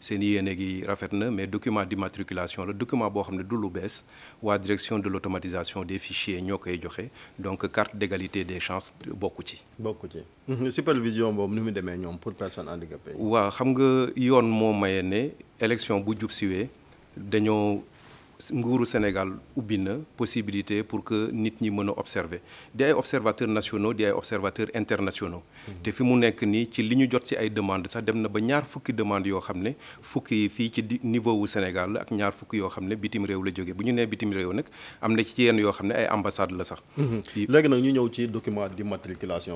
C'est yéene gi rafet mais document d'immatriculation le document boo xam le du lu direction de l'automatisation des fichiers donc carte d'égalité des chances bokku ci. bokku ci mhm. supervision boobu ni mu demee ñoom pour personne handicapée. waaw xam nga élection nguru Sénégal ubina possibilité pour que nit ñi observer observateurs nationaux des observateurs internationaux. Mhm. te fi mu ci ba ñaar fukki fukki niveau Sénégal ak ñaar fukki bitim la bu ñu bitim la sax. Mhm. document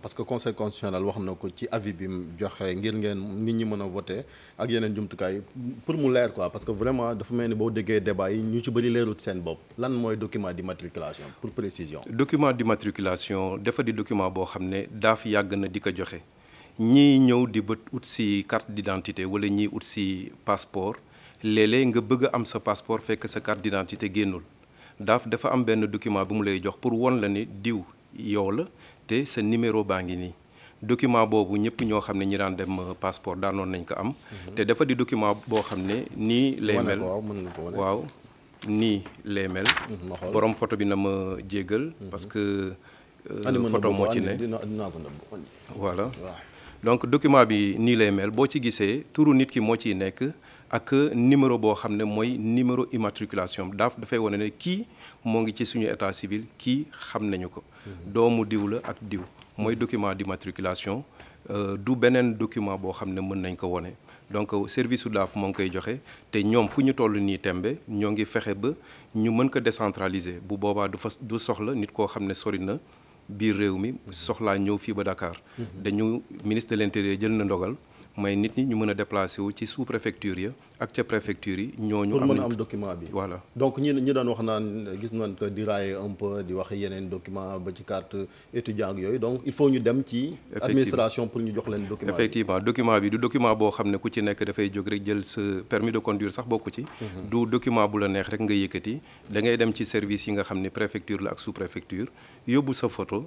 parce que conseil constitutionnel wax ci avis bi joxe nit ñi a voter ak yeneen jumtukaay pour quoi parce que vraiment dafa mel ni débat ci bëri leerut seen bopp lan mooy document d'immatriculation pour précision. document d'immatriculation dafa di document boo xam ne daaf yàgg na di ko joxe ñii ñëw di bët ut si carte d'identité wala ñii ut si passeport léeg-léeg nga bëgg am sa passeport fekk sa carte d'identité génnul d'af dafa am benn document bu mu lay jox pour won la ni diw yow la te sa numéro baa ngi nii. document boobu ñëpp ñoo xam ne ñi daan dem euh, passeport daanoon nañ ko am. Mhm. te dafa di document boo xam ne nii lay mel waaw ni les mel. Mhm, borom photo bi na ma djegal mhm. parce que euh, photo mo ci ne voilà donc document bi ni les mails. bo ci gissé turu nit ki mo ci nek ak numéro bo xamné moy numéro immatriculation daaf da fay woné ki mo ngi ci suñu état civil ki xamnañu ko. Mhm. doomu diw la ak diw. moy document d'immatriculation euh, du benen document bo xamné ne mën nañ ko woné donc euh, service de la moo ngi koy joxe te ñoom fu ñu toll tembe ñoo ngi fexe ba ñu mën ko décentraliser bu boobaa du fa du soxla nit koo xam ne sori na biir réew mi soxlaa ñëw fii ba Dakar mhm. dañu ministre de l'intérieur jël na ndogal may nit ñi ñu mën a déplacé wu ci sous préfecture ya ak ca préfecture yi ñoo ñu mën a am document bi voilà. donc ñi ñi doon wax naan gis nañ ko di raaye un peu di wax yeneen document ba ci carte étudiant yooyu donc il faut ñu dem ci. administration pour ñu jox leen document effectivement document bi du document boo xam ne ku ci nekk dafay jóg rek jël sa permis de conduire sax bokku ci. Mhm. du document bu la neex rek nga yëkkati da ngay dem ci service yi nga xam ne préfecture la ak sous préfecture yóbbu sa photo.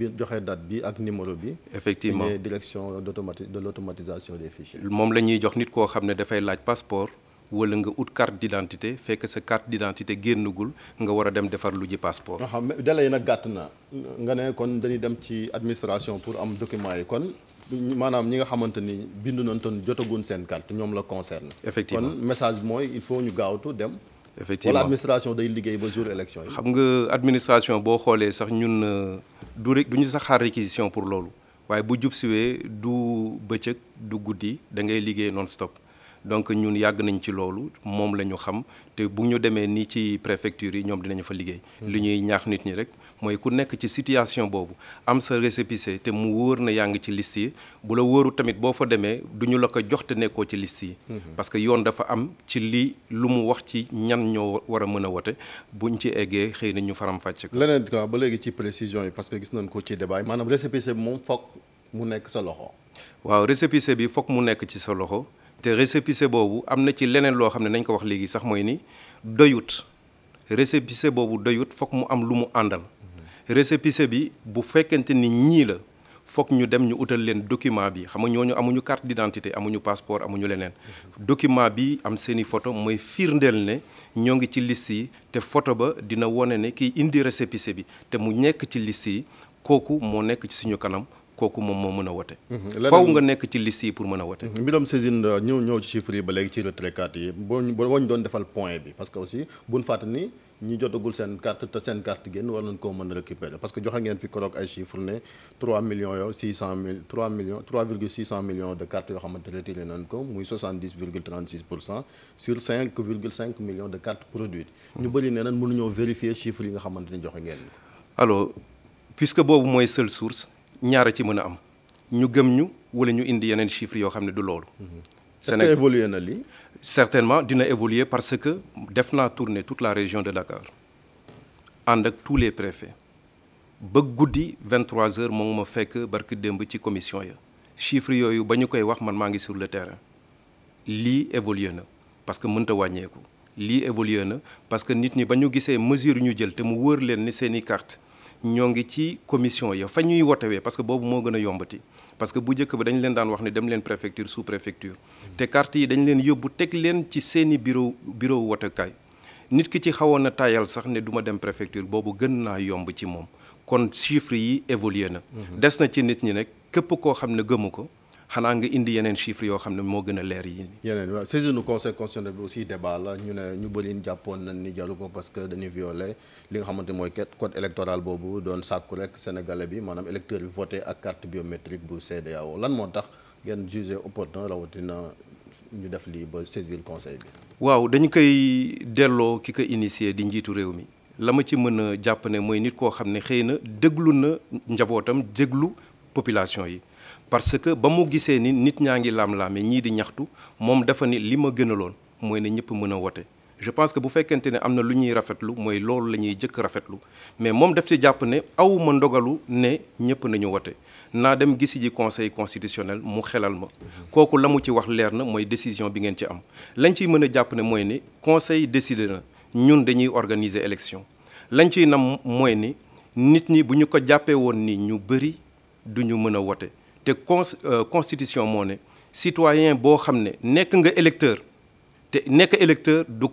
bi joxe date bi ak numéro bi. effectivement ci direction de l'automatisation des fichiers. mom lañuy jox nit ko xam da fay laaj passeport wala nga ut carte d'identité fekk sa carte d'identité génnagul nga wara dem defar lu ji passeport. xam ne délai yi nag na nga ne kon dañuy dem ci administration pour am document yi kon. manam ñi nga xamanteni bindu nañu ton jotagun seen carte ñom la concerne. effectivement kon message moy il faut ñu gawtu dem effectivement l'administration day liggéey ba jour élection xam nga administration bo xolé sax ñun euh, du rek du ñu sax xaar réquisition pour lolu waye bu jup siwé du bëccëg du goudi da ngay liggéey non stop. donc ñun yàgg nañ ci loolu moom la ñu xam te bu ñu demee nii ci préfecture yi ñoom dinañu fa liggéey. li ñuy ñaax nit ñi rek mooy ku nekk ci situation boobu am sa récépissé te mu wóor na yaa ngi ci liste yi bu la wóoru tamit boo fa demee du ñu la ko jox te nekkoo ci liste yi. Mhm. parce que yoon dafa am ci li lu mu wax ci ñan ñoo war a mën a wote ñu ci eggee xëy na ñu faram fàcc ko. leneen quoi ba léegi ci précision yi parce que gis nañ ko ci débat yi maanaam récépissé bi moom foog mu nekk sa loxo. waaw récépissé bi foog mu nekk ci sa loxo. te récépissé boobu am na ci leneen loo xam ne nañ ko wax léegi sax mooy ni doyut récépissé boobu doyut foog mu am lu mu àndal récépissé bi bu fekkente ni ñii la foog ñu dem ñu utal leen document bi xam nga ñooñu amuñu carte d'identité amuñu passeport amuñu leneen document bi am seeni photo mooy firndeel ne ñoo ngi ci liste yi te photo ba dina wone ne kiy indi récépissé bi te mu nekk ci liste yi kooku moo nekk ci suñu kanam kooku moom moo mën a wote. Mhm. faw nga nek ci liste yi pour meuna a wote. Mhm. mbiram saisine euh, ñëw ñëw ci chiffre yi ba légui ci retrait carte yi boo ñu doon defal point bi parce que aussi buñ fatani ñi jotagul sen carte te sen carte génn war nañ koo mën récupérer parce que joxe ngeen fi koroog ay chiffres ne 3 millions yo 600000 3 millions 3 millions de cartes yo xamante retiré nañ ko muy 70,36% sur 5,5 millions de cartes produites. ñu mhm. bari né nañ ñoo vérifier chiffre yi nga xamante joxe ngeen. alors puisque bobu moy seule source ñaara ci mëna am ñu gëm ñu wala ñu indi yeneen chiffres yoo xam ne du loolu. Sénégal mhm. est-ce que évolué na li certainement dina évoluer parce que def naa tourner toute la région de Dakar ànd ak tous les préfets ba guddi 23h moom ma fekk barki démb ci commission ya chiffres yooyu ba ñu koy wax man maa ngi sur le terrain lii évolué na parce que mënta wàññeeku lii évolué na parce que nit ñi ba ñu gisee mesure ñu jël te mu wër leen ni seeni carte ñoo ngi ci commission ya fa ñuy wotewee parce que boobu moo gën a yombati parce que bu njëkk ba dañ leen daan wax ne dem leen préfecture sous préfecture te carte yi dañ leen yóbbu teg leen ci seeni bureau bureau wotekaay nit ki ci xawoon na taayal sax ne duma dem préfecture boobu gën naa yomb ci moom kon chiffre yi évolué na mhm. des na ci nit ñi nag képp koo xam ne gëmu ko xanaa nga indi yeneen chiffre yoo xam ne moo gën a leer yi. yeneen waaw saisir nu conseil constitutionnel bi aussi débat la ñu ne ñu bëri jàppoon nañ ni jaru ko parce que dañu violé li nga xamante mooy ket code électoral boobu doon sàkku rek sénégalais bi maanaam électeur bi voté ak carte biométrique bu CDAO lan moo tax ngeen jugé opportun rawatina ñu def lii ba saisir conseil bi. waaw dañu koy delloo ki ko initié di njiitu réew mi. la ma ci mën a jàpp ne mooy nit koo xam ne xëy na déglu na njabootam déglu population yi parce que ba mu gisee ni nit ñaa ngi laam-laame ñii di ñaxtu moom dafa ni li ma gënaloon mooy ne ñëpp mën a wote je pense que bu fekkente ne am na lu ñuy rafetlu mooy loolu la ñuy jëkk rafetlu mais moom daf ci jàpp ne aw ma ndogalu ne ñëpp nañu wote naa dem gisi ji conseil constitutionnel mu xelal ma kooku la mu ci wax leer na mooy décision bi ngeen ci am lañ ciy mën a jàpp ne mooy ni conseil décidé na ñun dañuy organiser élection lañ ciy nam mooy ni nit ñi bu ñu ko jàppee woon ni ñu bëri duñu mën a wote te euh, constitution moo ne citoyen bo xam nek nga électeur te nek électeur du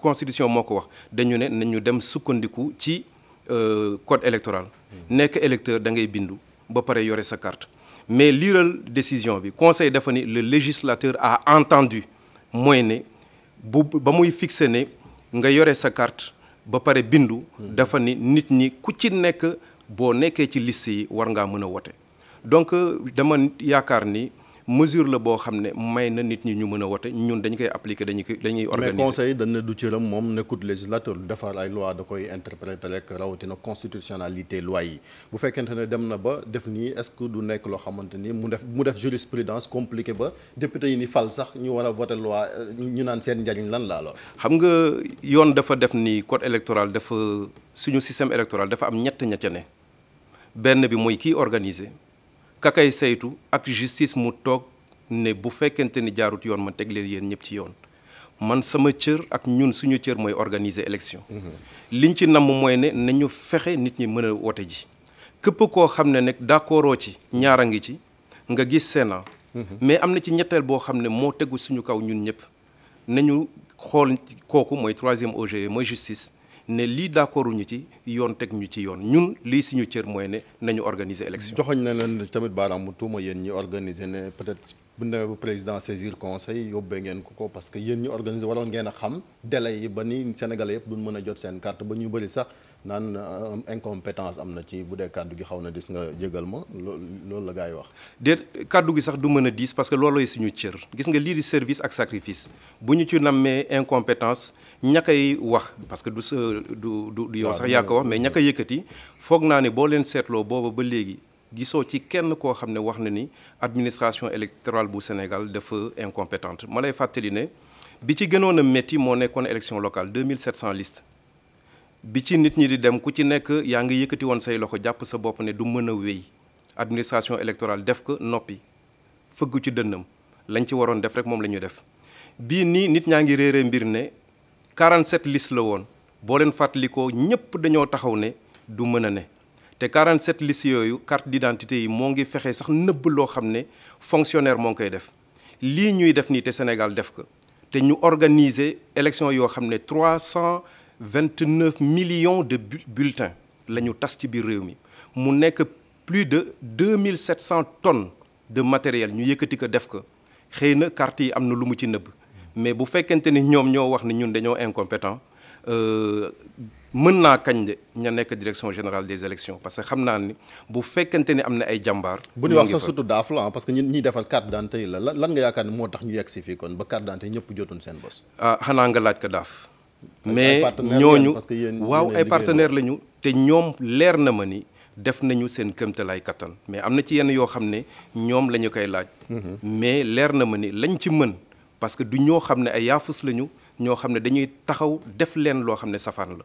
constitution moko wax dañu ne nañu dem sukkandiku ci euh, code électoral nek électeur da ngay bindu ba pare yore sa carte mais liiral décision bi conseil dafa ni le législateur a entendu mooy ne bu ba muy fixer ne nga yore sa carte ba pare bindu dafa ni nit ñi ku ci nek bo nekkee ci liste yi war nga mëna voter donc euh, dama yaakaar ni mesure la boo xam ne may na nit ñi ñu mën a wote ñun dañ koy appliquer dañu koy dañuy organiser mais conseil dañ ne du cëram moom nekkut législateur defar ay loi da koy interpréter rek rawatina constitutionnalité loi yi bu fekkente ne dem na ba def nii est-ce que du nekk loo xamante ni mu def mu def jurisprudence compliqué ba député yi ni fal sax ñu war a voter loi euh, ñu naan seen njariñ lan laa la. xam nga yoon dafa def ni code électoral dafa suñu système électoral dafa am ñett ña ne benn bi mooy kii organiser. kakay saytu ak justice mu toog ne bu fekkente ni jaarut yoon ma teg leen yéen ñëpp ci yoon man sama cër ak ñun suñu cër mooy organiser élection mm-hmm. liñ ci namm mooy ne nañu fexe nit ñi mën a wote ji képp koo xam ne nag d'accordoo ci ñaar a ngi ci nga gis sena mm-hmm. mais am na ci ñetteel boo xam ne moo tegu suñu kaw ñun ñëpp nañu xool kooku mooy troisième OGE mooy justice ne lii d'accord ñu ci yoon teg ñu ci yoon ñun lii suñu cër mooy ne nañu organiser élection joxoñ na leen tamit baaraam mu tuuma yéen ñi organiser ne peut-être bu demee bu président saisir conseil yóbbee ngeen ko ko parce que yéen ñu organiser waroon ngeen a xam délai yi ba ni Sénégalais yëpp duñ mën a jot seen carte ba ñu bëri sax naan euh, incompétence am na ci bu dee kàddu gi xaw na dis nga jégal ma loolu la yi wax. déet kàddu gi sax du mën a diis parce que loolooy suñu cër gis nga lii di service ak sacrifice bu ñu ci nammee incompétence ña koy wax parce que du sa du du yow sax yaa ko wax mais ña koy yëkkati foog naa ne boo leen seetloo booba ba léegi. gisoo ci kenn koo xam ne wax na ni administration électorale bu Sénégal dafa incompétente ma lay fàttali ne bi ci gënoon a métti moo nekkoon élection locale 2700 listes bi ci nit ñi di dem ku ci nekk yaa ngi yëkkati woon say loxo jàpp sa bopp ne du mën a wéy administration électorale def ko noppi fëgg ci dënnam lañ ci waroon def rek moom la ñu def bii nii nit ñaa ngi réere mbir ne 47 listes la woon boo leen fàttalikoo ñëpp dañoo taxaw ne du mën a ne te 47 listes yooyu carte d'identité yi moo ngi fexe sax nëbb loo xam ne fonctionnaire moo ngi koy def lii ñuy def nii te Sénégal def ko te ñu organiser élection yoo xam ne 329 millions de bulletins la ñu tas ci biir réew mi mu nekk plus de 2700 tonnes de matériel ñu yëkkati ko def ko xëy na carte yi am na lu mu ci nëbb mais bu fekkente ni ñoom ñoo wax ni ñun dañoo incompétent euh, mën naa kañ de ña nekk direction générale des élections parce que xam naa ni bu fekkente ni am na ay jàmbaar. bu ñu wax sax surtout daaf la ah, parce que ñi ñuy defal carte d'identité yi la lan nga yaakaar ne moo tax ñu yegg si fii kon ba carte d'identité ñëpp jotoon seen bos. ah xanaa nga laaj ko daaf. mais ñooñu waaw ay partenaires lañu te ñoom leer na ma ni def nañu seen këmtalaay kattan mais am na ci yenn yoo xam ne ñoom la ñu koy laaj. Mhm. mais leer na ma ni lañ ci mën parce que du ñoo xam ne ay yaafus lañu ñoo xam ne dañuy taxaw def leen loo xam ne safaan la.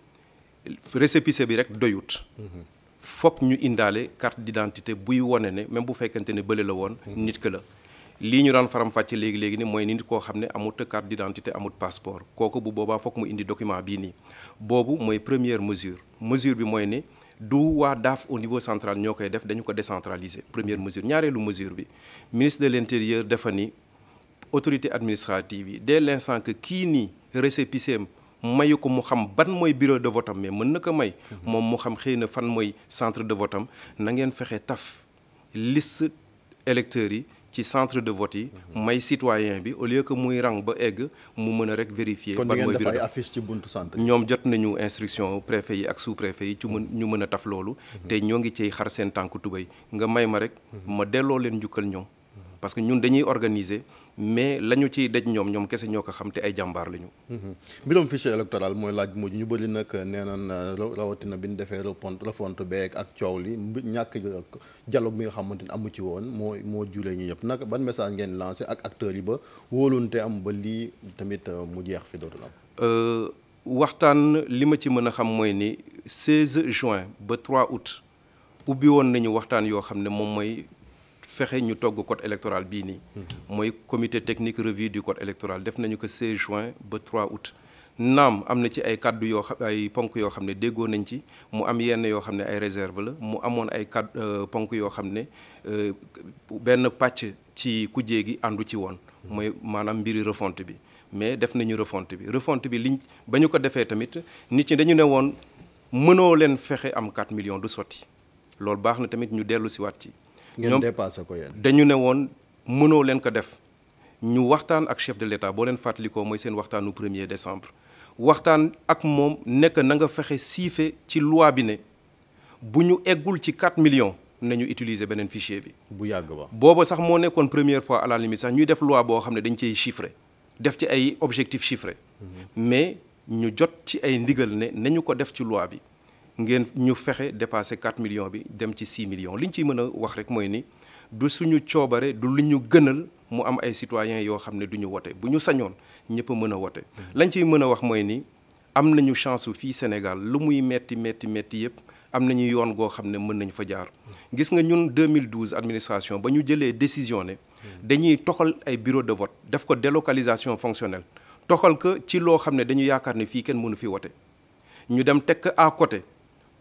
récépissé bi rek doyut fokk ñu indalé carte d'identité buy wone ne même bu fekkente ne bële la woon nit ki la lii ñu daan faram-fàcce léegi léegi ni mooy nit koo xam ne amut carte d'identité amut passeport kooku bu boobaa fokk mu indi document bii nii boobu mooy première mesure mesure bi mooy ni du waa daaf au niveau central ñoo koy def dañu ko décentraliser première mesure ñaareelu mesure bi ministre de l'intérieur dafa ni autorité administrative yi dès l'instant que kii nii récépissé mayu ko mu xam ban mooy bureau de vote am mën na ko may mhm. moom mu xam xëy na fan mooy centre de vote am na ngeen fexe taf liste électeurs yi ci centre de vote yi mhm. may citoyen bi au lieu que muy rang ba egg mu mën a rek vérifier ban mooy bureau affiche ci buntu centre ñoom jot nañu instruction préfet yi ak sous préfet yi ci mën mhm. ñu mën a taf loolu te ñoo ngi ciy xar seen tànk tubéy nga may ma rek ma delloo leen njukkal ñoom parce que ñun dañuy organiser mais la ñu ciy daj ñoom ñoom kese ñoo ko xam te ay jàmbaar lañu ñu. Mm-hmm. mbirum fichier électoral mooy laaj mujj ñu bëri nag nee naan euh, rawatina bi ñu defee refonte refonte beeg ak coow li ñàkk dialogue bi nga xamante ni amu ci woon moo moo juree ñu yëpp nag ban message ngeen lancé ak acteurs yi ba wóolunte am ba lii tamit euh, mu jeex fi dootul am. Euh, waxtaan li ma ci mën a xam mooy ni 16 juin ba 3 août ubbi woon nañu waxtaan yoo xam ne moom mooy. fexe ñu togg code électoral bi ni mhm. moy comité technique revue du code électoral def nañu ko 16 juin ba 3 août. nam am ci ay kàddu yo ay ponk yo xamné déggo nañ ci mu am yenn yo xamné ay réserve la mu amone ay kàddu euh, ponk yo xamné euh, ben patch ci ku gi andu ci woon. moy mhm. manam mbiri refonte bi mais def nañu refonte bi refonte bi liñ bañu ko défé tamit nit ci dañu ne mëno leen fexé am 4 millions du soti lool baxna tamit ñu ci wat ci ñoom dépassé ko yéen dañu ne woon mënoo leen ko def ñu waxtaan ak chef de l'État boo leen fàttalikoo mooy seen waxtaanu premier décembre waxtaan ak moom nekk na nga fexe siife ci loi bi ne bu ñu eggul ci 4 millions nañu utiliser beneen fichier bi. bu yàgg ba booba sax moo nekkoon première fois à la limite sax ñuy def loi boo xam ne dañ ciy chiffré def ci ay objectifs chiffré. Mm-hmm. mais ñu jot ci ay ndigal ne nañu ko def ci loi bi ngeen ñu fexé dépassé 4 millions bi dem ci 6 millions liñ ñu ciy mën wax rek moy ni du suñu coobare du liñu ñu gënal mu am ay citoyens yo xamné duñu woté buñu wote bu ñu sañoon ñëpp mën a lañ ciy mëna wax moy ni am nañu chance su Sénégal lu muy metti metti metti yépp am nañu yoon go xamné ne mën nañu fa jaar gis nga ñun 2012 administration ba ñu jëlee décision né dañuy toxal ay bureau de vote def ko délocalisation fonctionnelle toxal que ci lo xamné ne dañu yaakaar ne fii kenn mënu fi woté ñu dem tek à côté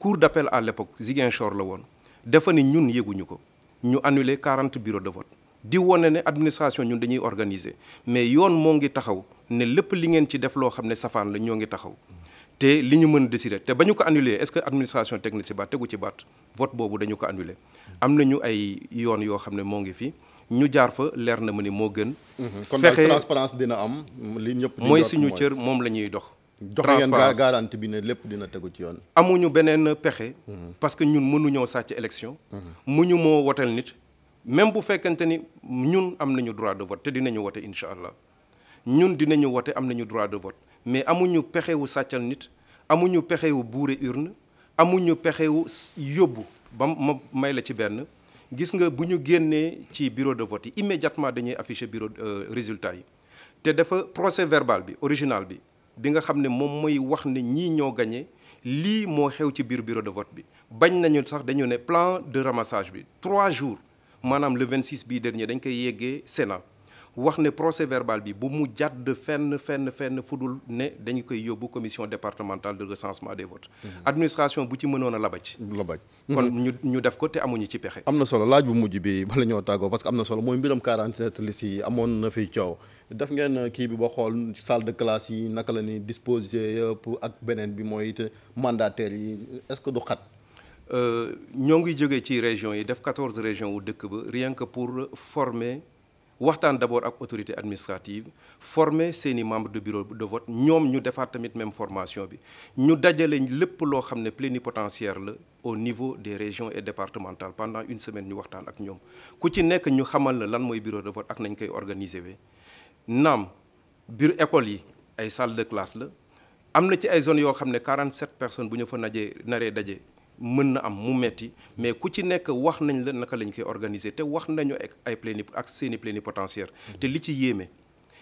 cour d'appel à l'époque Chor la won dafa ni ñun yëguñu ko ñu annulé 40 bureaux de vote di woné né administration ñun dañuy organiser mais yoon mo ngi taxaw ne lepp li ngeen ci def lo xamné ne la ñoo ngi taxaw te li ñu mën décider te bañu ko annulé est-ce que administration technique ci ba tegu ci baat vote bobu dañu ko annulé am ñu ay yoon yo xamné mo ngi fi ñu jaar fa leer na ma ni gën. kon transparence dina am li ñëpp mooy suñu cër moom la dox. joxe ngeen garanti bi ne lépp dina tegu ci yoon. amuñu beneen pexe. Mhm. parce que ñun mënuñoo sàcc élection. Mhm. muñu moo woteel nit. même bu fekkente ni ñun am nañu droit de vote te dinañu wote incha allah ñun dina dinañu wote am nañu droit de vote mais amuñu pexewu sàccal nit amuñu pexe wu buure urne amuñu pexe yóbbu ba ma may la ci benn gis nga bu ñu génnee ci bureau de vote yi immédiatement dañuy afficher bureau euh, résultat yi te dafa procès verbal bi original bi. bi nga xam ne moom mooy wax ne ñii ñoo gagné lii moo xew ci biir bureau de vote bi bañ nañu sax dañu ne plan de ramassage bi trois jours maanaam le 26 bii dernier dañ koy yeggee Sénat wax ne procès verbal bi bu mu jadd fenn fenn fenn fudul ne dañ koy yóbbu commission départementale de recensement des votes. Mhm. administration bu ci mënoon a labaj. labaj kon mhm. ñu ñu def ko te amuñu ci pexe. am na solo laaj bu mujj bi bala ñoo tàggoo parce que am na solo mooy mbiram 47 li si amoon na fi coow def ngeen kii bi ba xool salle de classe yi naka la ñuy disposer yëpp ak beneen bi mandataires yi est-ce que vous xat. Euh, ñoo ngi avons ci région yi def régions wu dëkk ba rien que pour former waxtaan d'abord ak autorité administrative former les membres de bureau de vote Nous ñu defaat tamit même formation bi ñu dajale lépp loo xam plénipotentiaire au niveau des régions et départementales pendant une semaine ñu waxtaan ak ñoom ku ci nekk ñu xamal la lan mooy bureau de vote ak nañ koy organiser nam bir école yi ay salle de classe la amna ci ay zone yo xamné 47 personnes bu ñu fa najé naré dajé mën na am mu metti mais ku ci nek wax nañ la naka lañ koy organiser té wax nañu ak ay pléni ak seeni plénipotentiaire té li ci yéme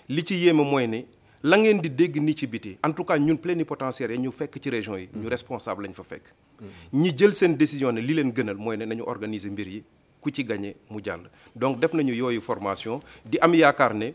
li ci yéme moy né la ngeen di dégg ni ci biti en tout cas ñun plénipotentiaires yi ñu fekk ci région yi. ñu responsable lañ fa fekk. ñi jël seen décision ne li leen gënal moy né nañu organiser mbir yi ku ci gagné mu jall donc def nañu yoyu formation di am yaakar né